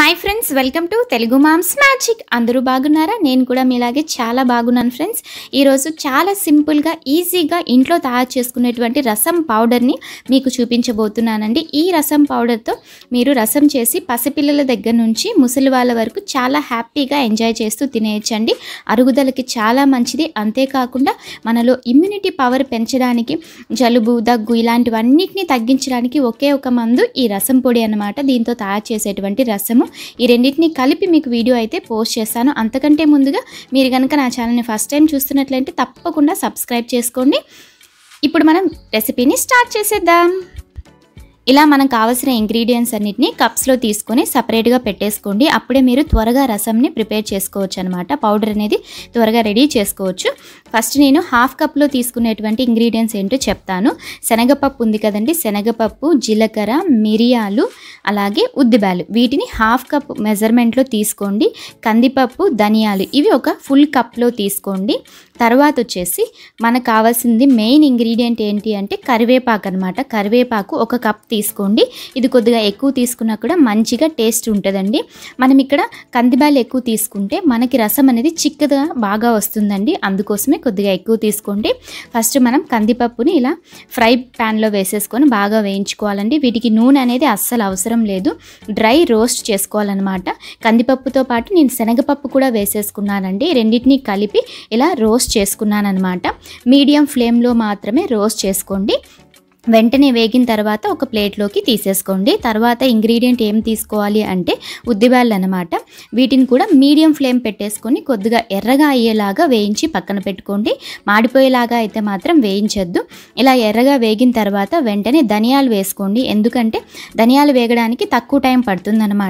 hi friends welcome to Telugu moms magic అందరూ బాగున్నారా నేను కూడా మీలాగే చాలా బాగున్నాను ఫ్రెండ్స్ ఈరోజు చాలా సింపుల్గా ఈజీగా ఇంట్లో తయారు చేసుకునేటువంటి రసం పౌడర్ని మీకు చూపించబోతున్నానండి ఈ రసం పౌడర్తో మీరు రసం చేసి పసిపిల్లల దగ్గర నుంచి ముసలి వాళ్ళ వరకు చాలా హ్యాపీగా ఎంజాయ్ చేస్తూ తినేయచ్చండి అరుగుదలకి చాలా మంచిది అంతేకాకుండా మనలో ఇమ్యూనిటీ పవర్ పెంచడానికి జలుబు దగ్గు ఇలాంటివన్నిటిని తగ్గించడానికి ఒకే ఒక మందు ఈ రసం పొడి అనమాట దీంతో తయారు చేసేటువంటి రసము ఈ రెండింటిని కలిపి మీకు వీడియో అయితే పోస్ట్ చేస్తాను అంతకంటే ముందుగా మీరు కనుక నా ఛానల్ని ఫస్ట్ టైం చూస్తున్నట్లయితే తప్పకుండా సబ్స్క్రైబ్ చేసుకోండి ఇప్పుడు మనం రెసిపీని స్టార్ట్ చేసేద్దాం ఇలా మనం కావాల్సిన ఇంగ్రీడియంట్స్ అన్నిటిని కప్స్లో తీసుకొని సపరేట్గా పెట్టేసుకోండి అప్పుడే మీరు త్వరగా రసంని ప్రిపేర్ చేసుకోవచ్చు అనమాట పౌడర్ అనేది త్వరగా రెడీ చేసుకోవచ్చు ఫస్ట్ నేను హాఫ్ కప్లో తీసుకునేటువంటి ఇంగ్రీడియంట్స్ ఏంటో చెప్తాను శనగపప్పు ఉంది కదండి శనగపప్పు జీలకర్ర మిరియాలు అలాగే ఉద్దిబ్యాలు వీటిని హాఫ్ కప్ మెజర్మెంట్లో తీసుకోండి కందిపప్పు ధనియాలు ఇవి ఒక ఫుల్ కప్లో తీసుకోండి తర్వాత వచ్చేసి మనకు కావాల్సింది మెయిన్ ఇంగ్రీడియంట్ ఏంటి అంటే కరివేపాకు అనమాట కరివేపాకు ఒక కప్ తీసుకు తీసుకోండి ఇది కొద్దిగా ఎక్కువ తీసుకున్నా కూడా మంచిగా టేస్ట్ ఉంటుందండి మనం ఇక్కడ కందిబ్యాలు ఎక్కువ తీసుకుంటే మనకి రసం అనేది చిక్కగా బాగా వస్తుందండి అందుకోసమే కొద్దిగా ఎక్కువ తీసుకోండి ఫస్ట్ మనం కందిపప్పుని ఇలా ఫ్రై ప్యాన్లో వేసేసుకొని బాగా వేయించుకోవాలండి వీటికి నూనె అనేది అస్సలు అవసరం లేదు డ్రై రోస్ట్ చేసుకోవాలన్నమాట కందిపప్పుతో పాటు నేను శనగపప్పు కూడా వేసేసుకున్నానండి రెండింటిని కలిపి ఇలా రోస్ట్ చేసుకున్నానమాట మీడియం ఫ్లేమ్లో మాత్రమే రోస్ట్ చేసుకోండి వెంటనే వేగిన తర్వాత ఒక ప్లేట్లోకి తీసేసుకోండి తర్వాత ఇంగ్రీడియంట్ ఏం తీసుకోవాలి అంటే ఉద్దిబ్యాళ్ళు అనమాట వీటిని కూడా మీడియం ఫ్లేమ్ పెట్టేసుకొని కొద్దిగా ఎర్రగా అయ్యేలాగా వేయించి పక్కన పెట్టుకోండి మాడిపోయేలాగా అయితే మాత్రం వేయించద్దు ఇలా ఎర్రగా వేగిన తర్వాత వెంటనే ధనియాలు వేసుకోండి ఎందుకంటే ధనియాలు వేగడానికి తక్కువ టైం పడుతుందన్నమాట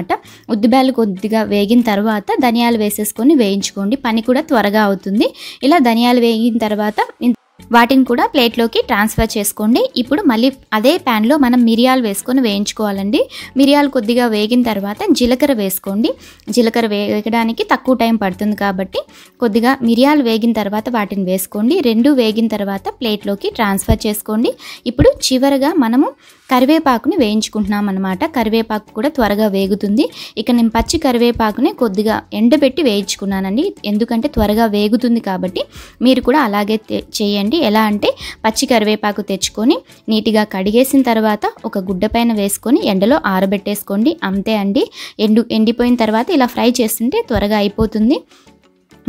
ఉద్దిబ్యాలు కొద్దిగా వేగిన తర్వాత ధనియాలు వేసేసుకొని వేయించుకోండి పని కూడా త్వరగా అవుతుంది ఇలా ధనియాలు వేగిన తర్వాత వాటిని కూడా ప్లేట్లోకి ట్రాన్స్ఫర్ చేసుకోండి ఇప్పుడు మళ్ళీ అదే ప్యాన్లో మనం మిరియాలు వేసుకొని వేయించుకోవాలండి మిరియాలు కొద్దిగా వేగిన తర్వాత జీలకర్ర వేసుకోండి జీలకర్ర వేగడానికి తక్కువ టైం పడుతుంది కాబట్టి కొద్దిగా మిరియాలు వేగిన తర్వాత వాటిని వేసుకోండి రెండు వేగిన తర్వాత ప్లేట్లోకి ట్రాన్స్ఫర్ చేసుకోండి ఇప్పుడు చివరగా మనము కరివేపాకుని వేయించుకుంటున్నాం అనమాట కరివేపాకు కూడా త్వరగా వేగుతుంది ఇక నేను పచ్చి కరివేపాకుని కొద్దిగా ఎండబెట్టి వేయించుకున్నానండి ఎందుకంటే త్వరగా వేగుతుంది కాబట్టి మీరు కూడా అలాగే చేయండి ఎలా అంటే పచ్చి కరివేపాకు తెచ్చుకొని నీట్గా కడిగేసిన తర్వాత ఒక గుడ్డ పైన వేసుకొని ఎండలో ఆరబెట్టేసుకోండి అంతే అండి ఎండు ఎండిపోయిన తర్వాత ఇలా ఫ్రై చేస్తుంటే త్వరగా అయిపోతుంది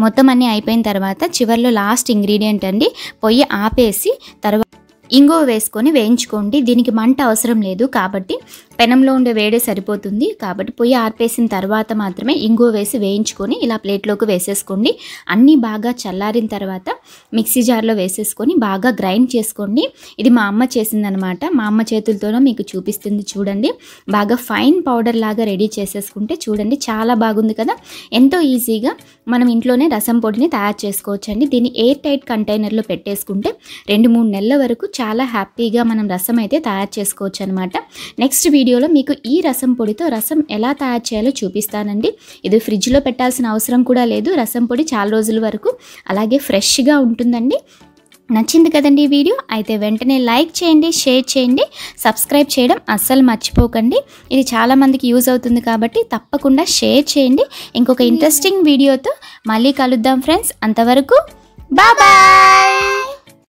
మొత్తం అన్నీ అయిపోయిన తర్వాత చివరిలో లాస్ట్ ఇంగ్రీడియంట్ అండి పొయ్యి ఆపేసి తర్వాత ఇంగువ వేసుకొని వేయించుకోండి దీనికి మంట అవసరం లేదు కాబట్టి పెనంలో ఉండే వేడే సరిపోతుంది కాబట్టి పొయ్యి ఆర్పేసిన తర్వాత మాత్రమే ఇంగువ వేసి వేయించుకొని ఇలా ప్లేట్లోకి వేసేసుకోండి అన్నీ బాగా చల్లారిన తర్వాత మిక్సీ జార్లో వేసేసుకొని బాగా గ్రైండ్ చేసుకోండి ఇది మా అమ్మ చేసిందనమాట మా అమ్మ చేతులతోనే మీకు చూపిస్తుంది చూడండి బాగా ఫైన్ పౌడర్ లాగా రెడీ చేసేసుకుంటే చూడండి చాలా బాగుంది కదా ఎంతో ఈజీగా మనం ఇంట్లోనే రసం పొడిని తయారు చేసుకోవచ్చండి దీన్ని ఎయిర్ టైట్ కంటైనర్లో పెట్టేసుకుంటే రెండు మూడు నెలల వరకు చాలా హ్యాపీగా మనం రసం అయితే తయారు చేసుకోవచ్చు అనమాట నెక్స్ట్ వీడియో వీడియోలో మీకు ఈ రసం పొడితో రసం ఎలా తయారు చేయాలో చూపిస్తానండి ఇది ఫ్రిడ్జ్లో పెట్టాల్సిన అవసరం కూడా లేదు రసం పొడి చాలా రోజుల వరకు అలాగే ఫ్రెష్గా ఉంటుందండి నచ్చింది కదండి వీడియో అయితే వెంటనే లైక్ చేయండి షేర్ చేయండి సబ్స్క్రైబ్ చేయడం అస్సలు మర్చిపోకండి ఇది చాలామందికి యూజ్ అవుతుంది కాబట్టి తప్పకుండా షేర్ చేయండి ఇంకొక ఇంట్రెస్టింగ్ వీడియోతో మళ్ళీ కలుద్దాం ఫ్రెండ్స్ అంతవరకు బాయ్